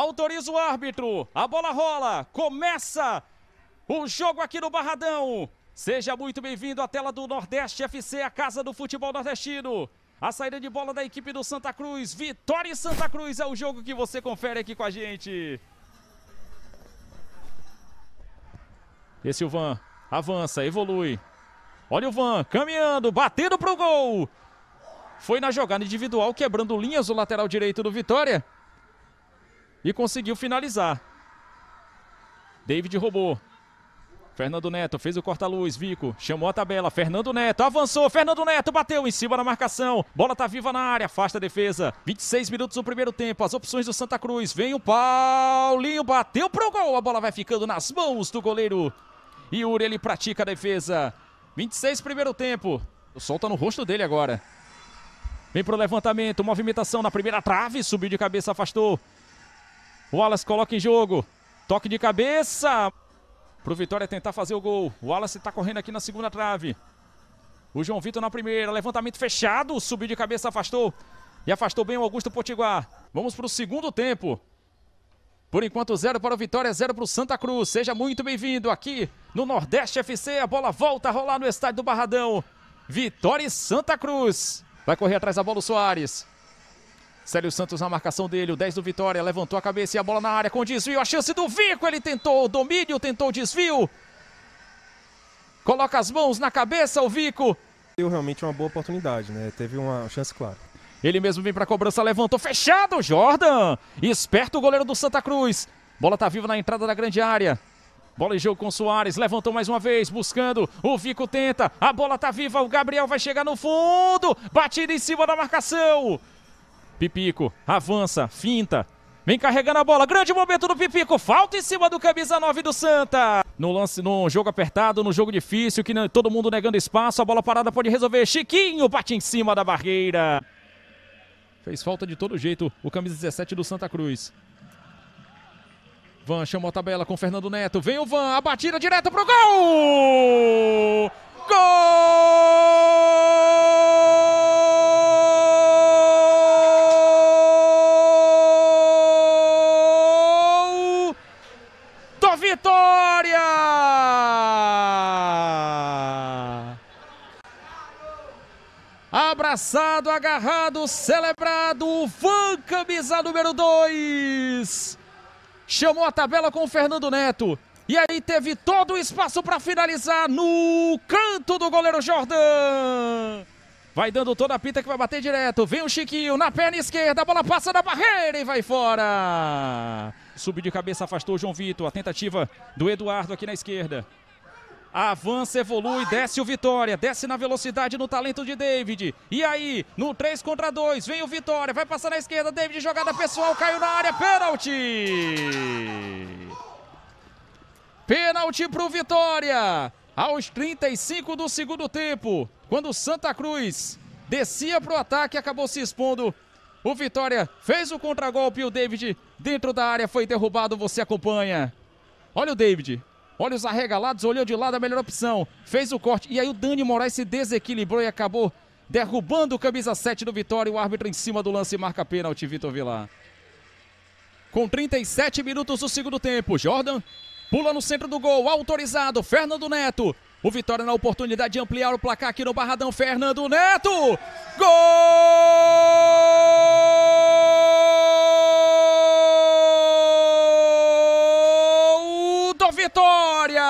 autoriza o árbitro, a bola rola, começa o jogo aqui no Barradão. Seja muito bem-vindo à tela do Nordeste FC, a casa do futebol nordestino. A saída de bola da equipe do Santa Cruz, Vitória e Santa Cruz é o jogo que você confere aqui com a gente. Esse o Van avança, evolui. Olha o Van caminhando, batendo pro gol. Foi na jogada individual, quebrando linhas o lateral direito do Vitória e conseguiu finalizar. David roubou. Fernando Neto fez o corta-luz, Vico chamou a tabela, Fernando Neto avançou, Fernando Neto bateu em cima da marcação, bola tá viva na área, afasta a defesa, 26 minutos no primeiro tempo, as opções do Santa Cruz, vem o Paulinho, bateu pro gol, a bola vai ficando nas mãos do goleiro, Yuri ele pratica a defesa, 26 primeiro tempo, o sol tá no rosto dele agora, vem pro levantamento, movimentação na primeira trave, subiu de cabeça, afastou, Wallace coloca em jogo. Toque de cabeça. Pro Vitória tentar fazer o gol. O Wallace tá correndo aqui na segunda trave. O João Vitor na primeira. Levantamento fechado. Subiu de cabeça, afastou. E afastou bem o Augusto Potiguar. Vamos pro segundo tempo. Por enquanto, zero para o Vitória, zero para o Santa Cruz. Seja muito bem-vindo aqui no Nordeste FC. A bola volta a rolar no estádio do Barradão. Vitória e Santa Cruz. Vai correr atrás da bola o Soares. Célio Santos na marcação dele, o 10 do Vitória, levantou a cabeça e a bola na área com desvio. A chance do Vico, ele tentou o domínio, tentou o desvio. Coloca as mãos na cabeça o Vico. Deu realmente uma boa oportunidade, né? Teve uma chance clara. Ele mesmo vem para a cobrança, levantou, fechado, Jordan! Esperto o goleiro do Santa Cruz. Bola tá viva na entrada da grande área. Bola em jogo com Soares, levantou mais uma vez, buscando. O Vico tenta, a bola tá viva, o Gabriel vai chegar no fundo, batida em cima da marcação. Pipico avança, finta. Vem carregando a bola. Grande momento do Pipico. Falta em cima do camisa 9 do Santa. No lance, num jogo apertado, no jogo difícil, que todo mundo negando espaço. A bola parada pode resolver. Chiquinho bate em cima da barreira. Fez falta de todo jeito o camisa 17 do Santa Cruz. Van chamou a tabela com Fernando Neto. Vem o Van, a batida direta pro gol! abraçado, agarrado, celebrado. O Van Camisa número 2. Chamou a tabela com o Fernando Neto. E aí teve todo o espaço para finalizar no canto do goleiro Jordan. Vai dando toda a pita que vai bater direto. Vem o Chiquinho na perna esquerda. A bola passa na barreira e vai fora. Subiu de cabeça, afastou o João Vitor. A tentativa do Eduardo aqui na esquerda. Avança, evolui, desce o Vitória. Desce na velocidade, no talento de David. E aí, no 3 contra 2, vem o Vitória. Vai passar na esquerda, David, jogada pessoal, caiu na área, pênalti! Pênalti pro Vitória. Aos 35 do segundo tempo, quando Santa Cruz descia pro ataque, acabou se expondo. O Vitória fez o contragolpe e o David dentro da área foi derrubado, você acompanha. Olha o David, olhos arregalados, olhou de lado a melhor opção, fez o corte. E aí o Dani Moraes se desequilibrou e acabou derrubando o camisa 7 do Vitória. O árbitro em cima do lance marca pênalti, Vitor Vilar. Com 37 minutos do segundo tempo, Jordan pula no centro do gol, autorizado, Fernando Neto. O Vitória na oportunidade de ampliar o placar aqui no Barradão, Fernando Neto. Gol! do Vitória!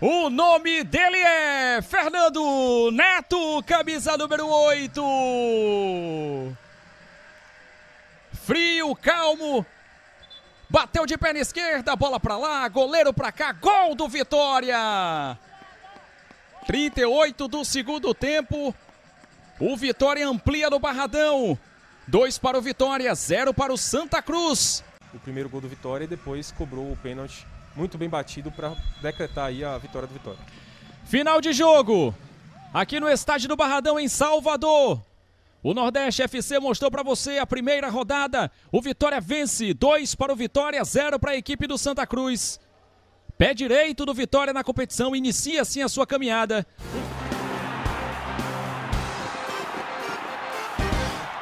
O nome dele é Fernando Neto, camisa número 8. Frio, calmo, bateu de perna esquerda, bola para lá, goleiro para cá, gol do Vitória! 38 do segundo tempo, o Vitória amplia no Barradão. 2 para o Vitória, 0 para o Santa Cruz o primeiro gol do Vitória e depois cobrou o pênalti muito bem batido para decretar aí a vitória do Vitória. Final de jogo aqui no estádio do Barradão em Salvador. O Nordeste FC mostrou para você a primeira rodada. O Vitória vence 2 para o Vitória, 0 para a equipe do Santa Cruz. Pé direito do Vitória na competição inicia assim a sua caminhada.